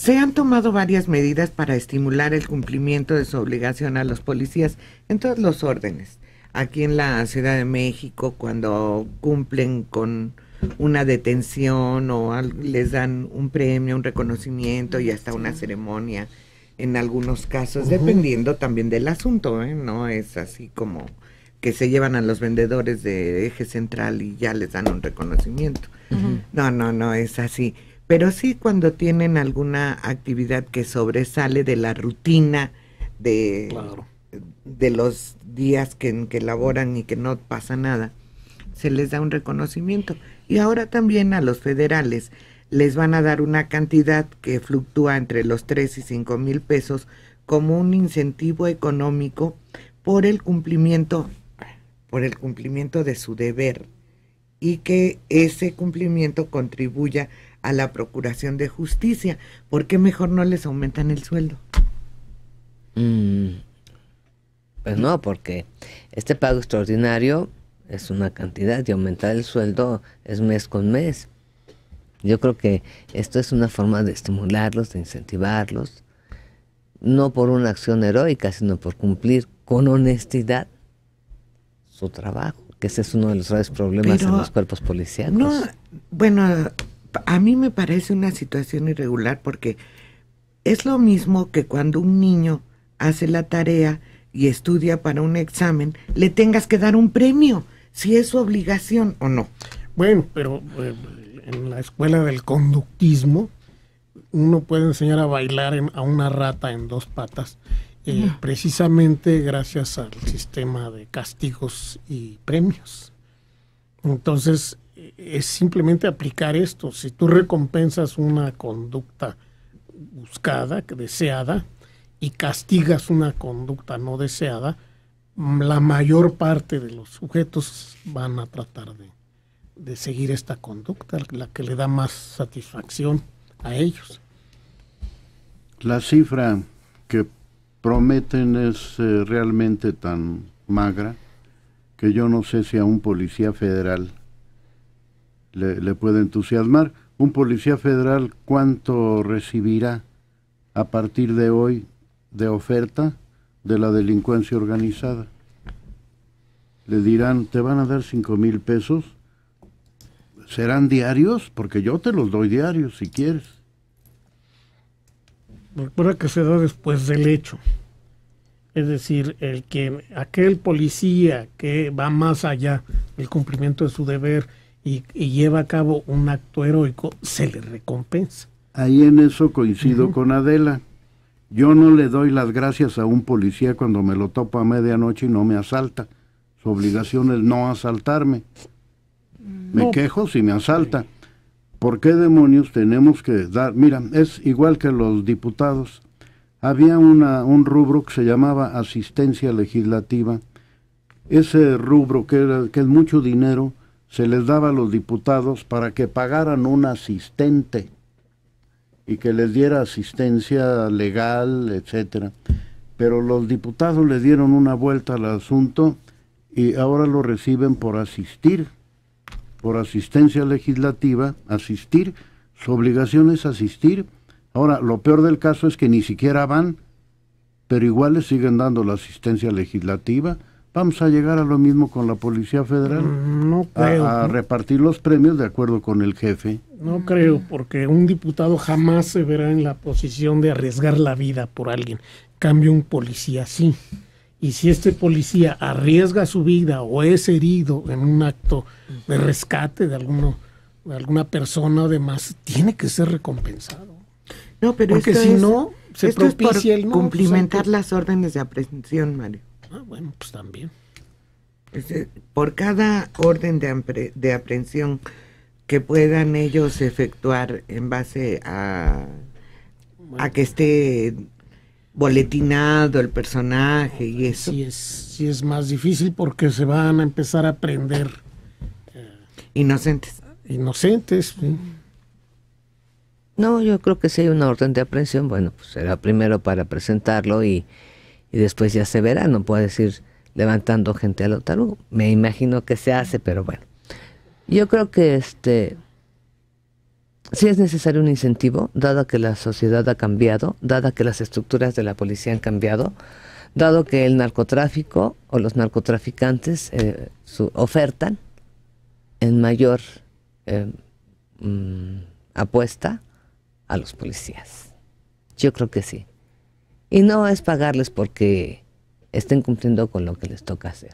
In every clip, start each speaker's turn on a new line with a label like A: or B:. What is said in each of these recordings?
A: Se han tomado varias medidas para estimular el cumplimiento de su obligación a los policías en todos los órdenes. Aquí en la Ciudad de México, cuando cumplen con una detención o les dan un premio, un reconocimiento y hasta una ceremonia en algunos casos, dependiendo también del asunto, ¿eh? no es así como que se llevan a los vendedores de eje central y ya les dan un reconocimiento. No, no, no es así pero sí cuando tienen alguna actividad que sobresale de la rutina de, de los días que, que laboran y que no pasa nada, se les da un reconocimiento. Y ahora también a los federales les van a dar una cantidad que fluctúa entre los 3 y 5 mil pesos como un incentivo económico por el cumplimiento, por el cumplimiento de su deber y que ese cumplimiento contribuya a la Procuración de Justicia. ¿Por qué mejor no les aumentan el sueldo? Mm,
B: pues no, porque este pago extraordinario es una cantidad y aumentar el sueldo es mes con mes. Yo creo que esto es una forma de estimularlos, de incentivarlos, no por una acción heroica, sino por cumplir con honestidad su trabajo, que ese es uno de los grandes problemas en los cuerpos policiales.
A: No, bueno, a mí me parece una situación irregular porque es lo mismo que cuando un niño hace la tarea y estudia para un examen, le tengas que dar un premio, si es su
C: obligación o no. Bueno, pero eh, en la escuela del conductismo uno puede enseñar a bailar a una rata en dos patas, eh, precisamente gracias al sistema de castigos y premios. Entonces, es simplemente aplicar esto. Si tú recompensas una conducta buscada, deseada, y castigas una conducta no deseada, mm, la mayor parte de los sujetos van a tratar de, seguir esta conducta, la que le da más satisfacción
D: a ellos. La cifra que prometen es eh, realmente tan magra que yo no sé si a un policía federal le, puede entusiasmar. ¿Un policía federal cuánto recibirá a partir de hoy de oferta de la delincuencia organizada? Le dirán, te van a dar cinco mil pesos. ¿Serán diarios? Porque yo te los doy diarios si quieres.
C: Recuerda que se da después del hecho. Es decir, el que aquel policía que va más allá del cumplimiento de su deber y, lleva a cabo un acto heroico, se le recompensa.
D: Ahí en eso coincido con Adela. Yo no le doy las gracias a un policía cuando me lo topo a medianoche y no me asalta. Su obligación es no asaltarme. Me quejo si me asalta. ¿Por qué demonios tenemos que dar? Mira, es igual que los diputados. Había una, un rubro que se llamaba asistencia legislativa. Ese rubro, que, era, que es mucho dinero, se les daba a los diputados para que pagaran un asistente y que les diera asistencia legal, etcétera. Pero los diputados le dieron una vuelta al asunto y ahora lo reciben por asistir, por asistencia legislativa, asistir, su obligación es asistir. Ahora, lo peor del caso es que ni siquiera van, pero igual les siguen dando la asistencia legislativa Vamos a llegar a lo mismo con la Policía Federal. Mm,
C: no creo. A,
D: repartir los premios de acuerdo con el jefe.
C: No creo, porque un diputado jamás se verá en la posición de arriesgar la vida por alguien. Cambio un policía sí. Y si este policía arriesga su vida o es herido en un acto de rescate de alguno, de alguna persona o demás, tiene que ser recompensado.
A: No, pero porque si no se propicia el no, pues cumplimentar las órdenes de aprehensión,
C: Mario. Ah, bueno, pues también.
A: Este, por cada orden de, de aprehensión que puedan ellos efectuar en base a, a que esté boletinado el
C: personaje y eso. Sí es, es más difícil porque se van a empezar a prender. Eh, inocentes. Inocentes.
B: No, yo creo que si hay una orden de aprehensión, bueno, pues será primero para presentarlo y y después ya se verá, no puedes ir levantando gente al otro. Uh, me imagino que se hace, pero bueno. Yo creo que este sí es necesario un incentivo, dado que la sociedad ha cambiado, dado que las estructuras de la policía han cambiado, dado que el narcotráfico o los narcotraficantes eh, su, ofertan en mayor eh, mm, apuesta a los policías. Yo creo que sí. Y no es pagarles porque estén cumpliendo con lo que les toca hacer.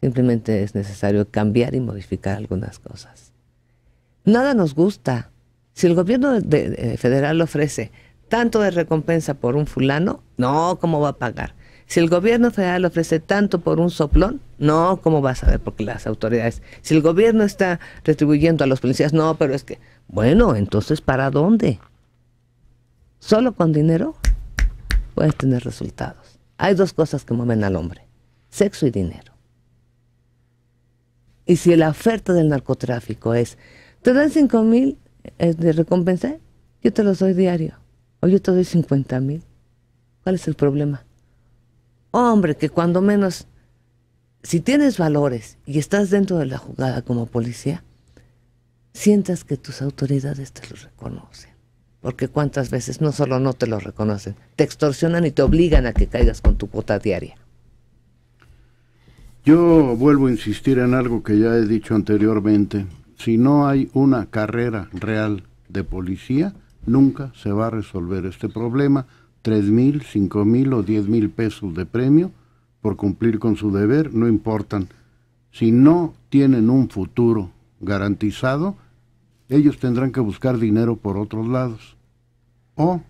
B: Simplemente es necesario cambiar y modificar algunas cosas. Nada nos gusta. Si el gobierno eh, federal ofrece tanto de recompensa por un fulano, no, ¿cómo va a pagar? Si el gobierno federal ofrece tanto por un soplón, no, ¿cómo va a saber? Porque las autoridades, si el gobierno está retribuyendo a los policías, no, pero es que, bueno, entonces, ¿para dónde? ¿Solo con dinero? puedes tener resultados. Hay dos cosas que mueven al hombre, sexo y dinero. Y si la oferta del narcotráfico es, te dan cinco mil eh, de recompensa, yo te los doy diario, o yo te doy 50 mil, ¿cuál es el problema? Hombre, que cuando menos, si tienes valores y estás dentro de la jugada como policía, sientas que tus autoridades te los reconocen. Porque cuántas veces no solo no te lo reconocen, te extorsionan y te obligan a que caigas con tu cuota diaria.
D: Yo vuelvo a insistir en algo que ya he dicho anteriormente. Si no hay una carrera real de policía, nunca se va a resolver este problema. Tres mil, cinco mil o diez mil pesos de premio por cumplir con su deber no importan. Si no tienen un futuro garantizado, ellos tendrán que buscar dinero por otros lados o,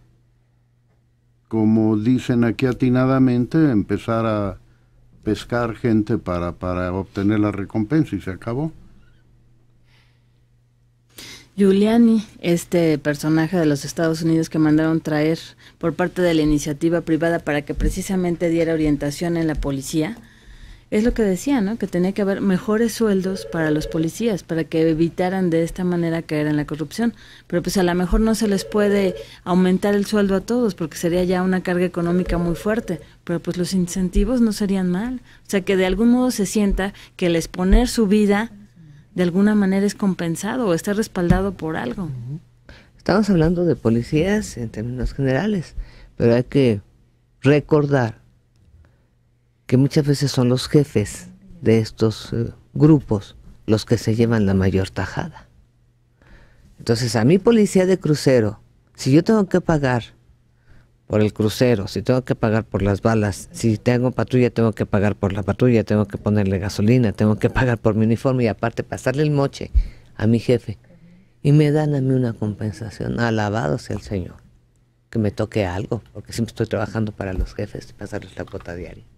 D: como dicen aquí atinadamente, empezar a pescar gente para, para obtener la recompensa y se acabó.
B: Giuliani, este personaje de los Estados Unidos que mandaron traer por parte de la iniciativa privada para que precisamente diera orientación en la policía, es lo que decía, ¿no? Que tenía que haber mejores sueldos para los policías, para que evitaran de esta manera caer en la corrupción. Pero pues a lo mejor no se les puede aumentar el sueldo a todos, porque sería ya una carga económica muy fuerte. Pero pues los incentivos no serían mal. O sea, que de algún modo se sienta que el exponer su vida de alguna manera es compensado o está respaldado por algo. Estamos hablando de policías en términos generales, pero hay que recordar que muchas veces son los jefes de estos eh, grupos los que se llevan la mayor tajada. Entonces, a mi policía de crucero, si yo tengo que pagar por el crucero, si tengo que pagar por las balas, si tengo patrulla, tengo que pagar por la patrulla, tengo que ponerle gasolina, tengo que pagar por mi uniforme y aparte pasarle el moche a mi jefe. Y me dan a mí una compensación. Alabado sea el Señor. Que me toque algo, porque siempre estoy trabajando para los jefes y pasarles la cuota diaria.